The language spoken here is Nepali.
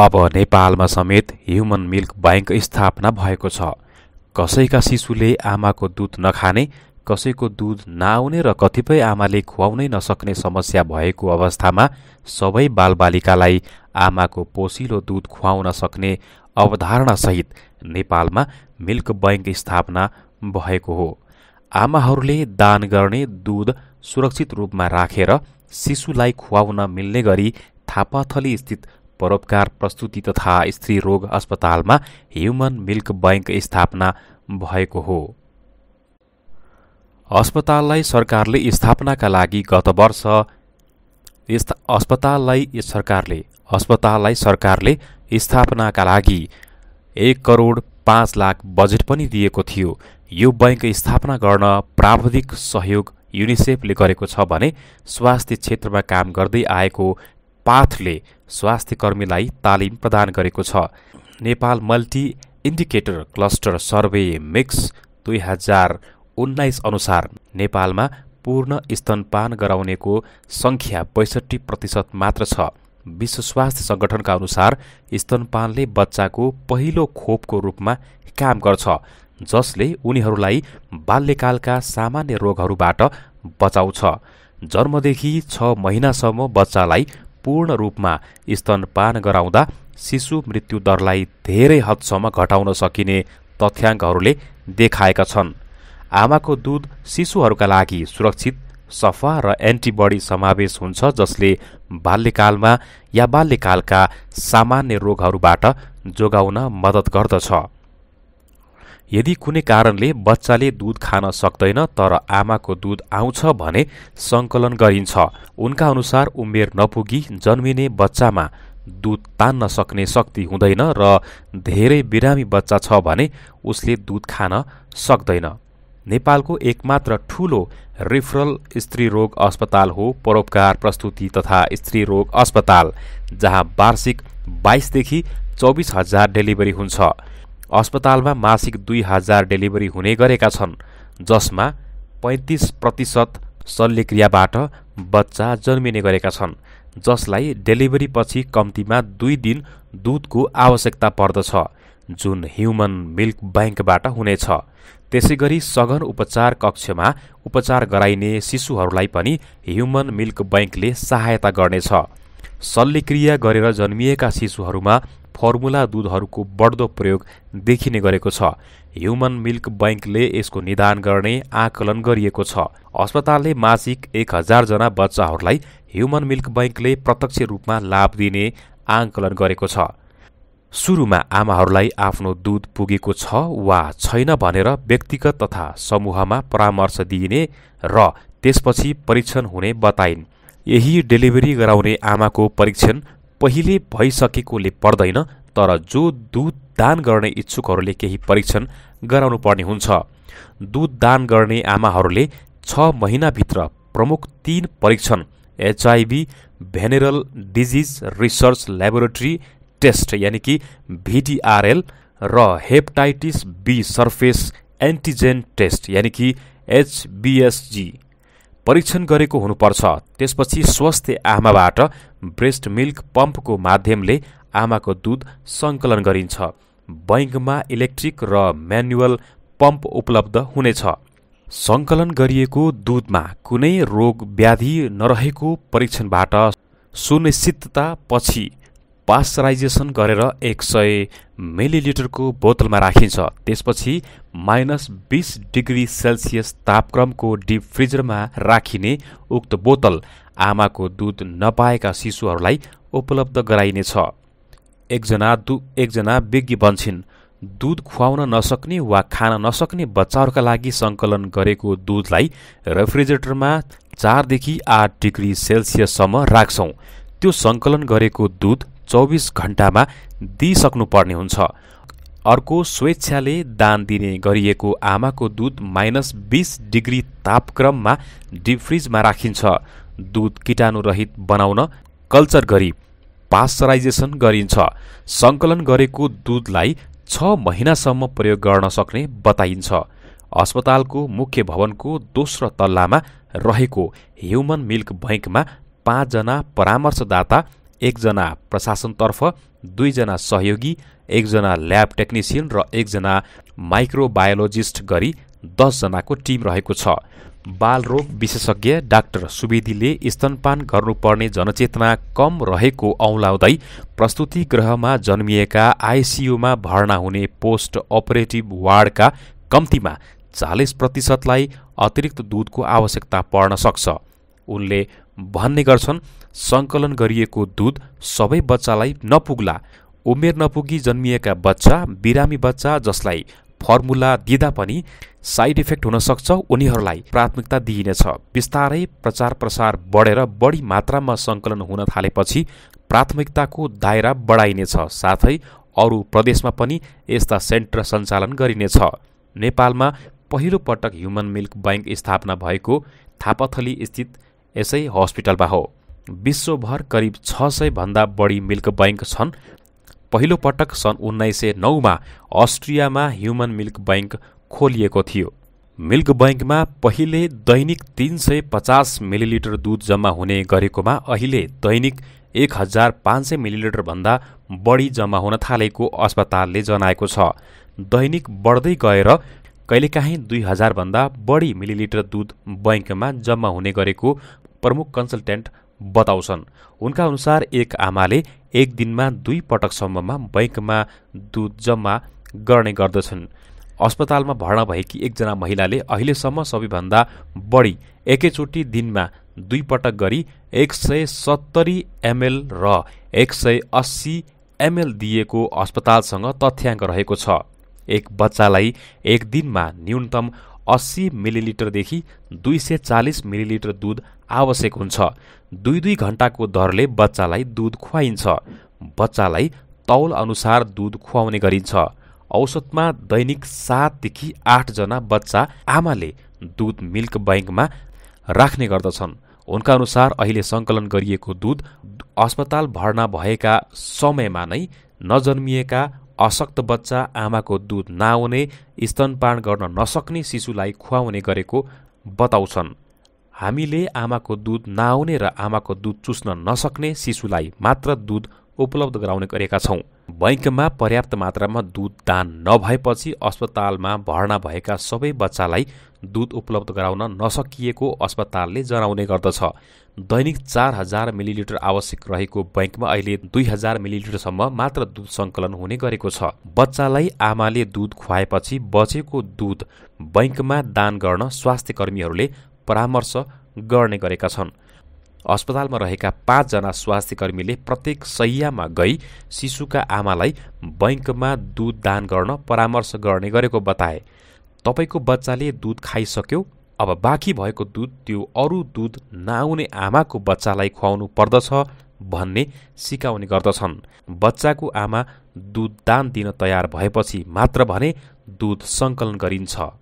अब नेपालमा समेत ह्युमन मिल्क ब्याङ्क स्थापना भएको छ कसैका शिशुले आमाको दुध नखाने कसैको दुध नआउने र कतिपय आमाले खुवाउनै नसक्ने समस्या भएको अवस्थामा सबै बालबालिकालाई आमाको पोसिलो दुध खुवाउन सक्ने अवधारणासहित नेपालमा मिल्क बैङ्क स्थापना भएको हो आमाहरूले दान गर्ने दुध सुरक्षित रूपमा राखेर शिशुलाई खुवाउन मिल्ने गरी थापाथली स्थित परोपकार प्रस्तुति तथा स्त्री रोग अस्पतालमा ह्युमन मिल्क बैङ्क स्थापना भएको हो अस्पताललाई सरकारले स्थापनाका लागि गत वर्ष अस्पताललाई सरकारले अस्पताललाई सरकारले स्थापनाका लागि एक करोड पाँच लाख बजेट पनि दिएको थियो यो बैङ्क स्थापना गर्न प्राविधिक सहयोग युनिसेफले गरेको छ भने स्वास्थ्य क्षेत्रमा काम गर्दै आएको पाथले स्वास्थ्य कर्मीलाई तालिम प्रदान गरेको छ Nepal multi indicator cluster survey MICS दुई हजार उन्नाइस अनुसार नेपालमा पूर्ण स्तनपान गराउनेको सङ्ख्या बैसठी प्रतिशत मात्र छ विश्व स्वास्थ्य सङ्गठनका अनुसार स्तनपानले बच्चाको पहिलो खोपको रूपमा काम गर्छ जसले उनीहरूलाई बाल्यकालका सामान्य रोगहरूबाट बचाउँछ जन्मदेखि छ महिनासम्म बच्चालाई पूर्ण रूपमा स्तनपान गराउँदा शिशु मृत्युदरलाई धेरै हदसम्म घटाउन सकिने तथ्याङ्कहरूले देखाएका छन् आमाको दुध शिशुहरूका लागि सुरक्षित सफा र एन्टिबडी समावेश हुन्छ जसले बाल्यकालमा या बाल्यकालका सामान्य रोगहरूबाट जोगाउन मद्दत गर्दछ यदि कुनै कारणले बच्चाले दुध खान सक्दैन तर आमाको दुध आउँछ भने सङ्कलन गरिन्छ उनका अनुसार उमेर नपुगी जन्मिने बच्चामा दुध तान्न सक्ने शक्ति हुँदैन र धेरै बिरामी बच्चा छ भने उसले दुध खान सक्दैन नेपालको एकमात्र ठूलो रिफरल स्त्रीरोग अस्पताल हो परोपकार प्रस्तुति तथा स्त्रीरोग अस्पताल जहाँ वार्षिक बाइसदेखि चौबिस हजार डेलिभरी हुन्छ अस्पतालमा मासिक दुई हजार डेलिभरी हुने गरेका छन् जसमा पैँतिस प्रतिशत शल्यक्रियाबाट बच्चा जन्मिने गरेका छन् जसलाई डेलिभरीपछि कम्तीमा दुई दिन दुधको आवश्यकता पर्दछ जुन ह्युमन मिल्क ब्याङ्कबाट हुनेछ त्यसै गरी सघन उपचार कक्षमा उपचार गराइने शिशुहरूलाई पनि ह्युमन मिल्क ब्याङ्कले सहायता गर्नेछ शल्यक्रिया गरेर जन्मिएका शिशुहरूमा फर्मुला दुधहरूको बढ्दो प्रयोग देखिने गरेको छ ह्युमन मिल्क बैङ्कले यसको निदान गर्ने आकलन गरिएको छ अस्पतालले मासिक एक हजारजना बच्चाहरूलाई ह्युमन मिल्क बैङ्कले प्रत्यक्ष रूपमा लाभ दिने आकलन गरेको छ सुरुमा आमाहरूलाई आफ्नो दुध पुगेको छ वा छैन भनेर व्यक्तिगत तथा समूहमा परामर्श दिइने र त्यसपछि परीक्षण हुने बताइन् यही डेलिभरी गराउने आमाको परीक्षण पहिले भइसकेकोले पर्दैन तर जो दुध दान गर्ने इच्छुकहरूले केही परीक्षण गराउनु पर्ने हुन्छ दुध दान गर्ने आमाहरूले छ महिनाभित्र प्रमुख तीन परीक्षण HIV venereal disease research laboratory test यानि कि भिडिआरएल र hepatitis B surface antigen test यानि कि एचबिएसजी परीक्षण गरेको हुनुपर्छ त्यसपछि स्वस्थ आमाबाट ब्रेस्ट मिल्क पम्पको माध्यमले आमाको दुध सङ्कलन गरिन्छ बैङ्कमा इलेक्ट्रिक र म्यानुअल पम्प उपलब्ध हुनेछ सङ्कलन गरिएको दुधमा कुनै रोग व्याधि नरहेको परीक्षणबाट सुनिश्चितता पछि पास्चराइजेसन गरेर एक सय मिलिलिटरको बोतलमा राखिन्छ त्यसपछि माइनस बिस डिग्री सेल्सियस तापक्रमको डिप फ्रिजरमा राखिने उक्त बोतल आमाको दुध नपाएका शिशुहरूलाई उपलब्ध गराइनेछ एकजना दु एकजना विज्ञ बन्छन् दुध खुवाउन नसक्ने वा खान नसक्ने बच्चाहरूका लागि सङ्कलन गरेको दुधलाई रेफ्रिजरेटरमा चारदेखि आठ डिग्री सेल्सियससम्म राख्छौँ त्यो सङ्कलन गरेको दुध चौबिस घण्टामा दिइसक्नुपर्ने हुन्छ अर्को स्वेच्छाले दान दिने गरिएको आमाको दुध माइनस बिस डिग्री तापक्रममा डिफ्रिजमा राखिन्छ दुध किटाणुरहित बनाउन कल्चर गरी पास्चराइजेसन गरिन्छ सङ्कलन गरेको दुधलाई छ महिनासम्म प्रयोग गर्न सक्ने बताइन्छ अस्पतालको मुख्य भवनको दोस्रो तल्लामा रहेको ह्युमन मिल्क बैङ्कमा पाँचजना परामर्शदाता एकजना प्रशासनतर्फ दुईजना सहयोगी एकजना ल्याब टेक्निसियन र एकजना माइक्रोबायोलोजिस्ट गरी दसजनाको टिम रहेको छ बालरोग विशेषज्ञ डाक्टर सुवेदीले स्तनपान गर्नुपर्ने जनचेतना कम रहेको औँलाउँदै प्रस्तुति गृहमा जन्मिएका आइसियुमा भर्ना हुने पोस्ट अपरेटिभ वार्डका कम्तीमा चालिस प्रतिशतलाई अतिरिक्त दुधको आवश्यकता पर्न सक्छ उनले भन्ने गर्छन् सङ्कलन गरिएको दुध सबै बच्चालाई नपुग्ला उमेर नपुगी जन्मिएका बच्चा बिरामी बच्चा जसलाई फर्मुला दिँदा पनि साइड इफेक्ट हुन सक्छ उनीहरूलाई प्राथमिकता दिइनेछ बिस्तारै प्रचार प्रसार बढेर बढी मात्रामा सङ्कलन हुन थालेपछि प्राथमिकताको दायरा बढाइनेछ साथै अरू प्रदेशमा पनि यस्ता सेन्टर सञ्चालन गरिनेछ नेपालमा पहिलोपटक ह्युमन मिल्क ब्याङ्क स्थापना भएको थापाथली स्थित यसै हस्पिटलमा हो विश्वभर करिब छ सय भन्दा बढी मिल्क बैङ्क छन् पहिलो पटक सन् उन्नाइस सय नौमा अस्ट्रियामा ह्युमन मिल्क बैङ्क खोलिएको थियो मिल्क बैङ्कमा पहिले दैनिक तिन सय पचास मिलिलिटर दुध जम्मा हुने गरेकोमा अहिले दैनिक एक हजार पाँच सय मिलिलिटरभन्दा बढी जम्मा हुन थालेको अस्पतालले जनाएको छ दैनिक बढ्दै गएर कहिलेकाहीँ दुई हजारभन्दा बढी मिलिलिटर दुध बैङ्कमा जम्मा हुने गरेको प्रमुख कन्सल्टेन्ट बताउँछन् उनका अनुसार एक आमाले एक दिनमा दुई पटकसम्ममा बैङ्कमा दुध जम्मा गर्ने गर्दछन् अस्पतालमा भर्ना भएकी एकजना महिलाले अहिलेसम्म सबैभन्दा बढी एकैचोटि दिनमा दुई पटक गरी एक सय सत्तरी एमएल र एक सय अस्सी एमएल दिएको अस्पतालसँग तथ्याङ्क रहेको छ एक बच्चालाई एक दिनमा न्यूनतम अस्सी मिलिलिटरदेखि दुई सय चालिस मिलिलिटर दुध आवश्यक हुन्छ दुई दुई घन्टाको दरले बच्चालाई दुध खुवाइन्छ बच्चालाई तौल अनुसार दुध खुवाउने गरिन्छ औसतमा दैनिक सातदेखि आठजना बच्चा आमाले दुध मिल्क ब्याङ्कमा राख्ने गर्दछन् उनका अनुसार अहिले सङ्कलन गरिएको दुध अस्पताल भर्ना भएका समयमा नै नजन्मिएका अशक्त बच्चा आमाको दुध नआउने स्तनपान गर्न नसक्ने शिशुलाई खुवाउने गरेको बताउँछन् हामीले आमाको दुध नआउने र आमाको दुध चुस्न नसक्ने शिशुलाई मात्र दुध उपलब्ध गराउने गरेका छौँ बैङ्कमा पर्याप्त मात्रामा दुध दान नभएपछि अस्पतालमा भर्ना भएका सबै बच्चालाई दुध उपलब्ध गराउन नसकिएको अस्पतालले जनाउने गर्दछ दैनिक चार हजार मिलिलिटर आवश्यक रहेको बैङ्कमा अहिले दुई हजार मिलिलिटरसम्म मात्र दुध सङ्कलन हुने गरेको छ बच्चालाई आमाले दुध खुवाएपछि बचेको दुध बैङ्कमा दान गर्न स्वास्थ्य परामर्श गर्ने गरेका छन् अस्पतालमा रहेका पाँचजना स्वास्थ्यकर्मीले प्रत्येक सयमा गई शिशुका आमालाई बैङ्कमा दुध दान गर्न परामर्श गर्ने गरेको बताए तपाईँको बच्चाले दुध खाइसक्यो अब बाँकी भएको दुध त्यो अरू दुध नआउने आमाको बच्चालाई खुवाउनु पर्दछ भन्ने सिकाउने गर्दछन् बच्चाको आमा दुध दान दिन तयार भएपछि मात्र भने दुध सङ्कलन गरिन्छ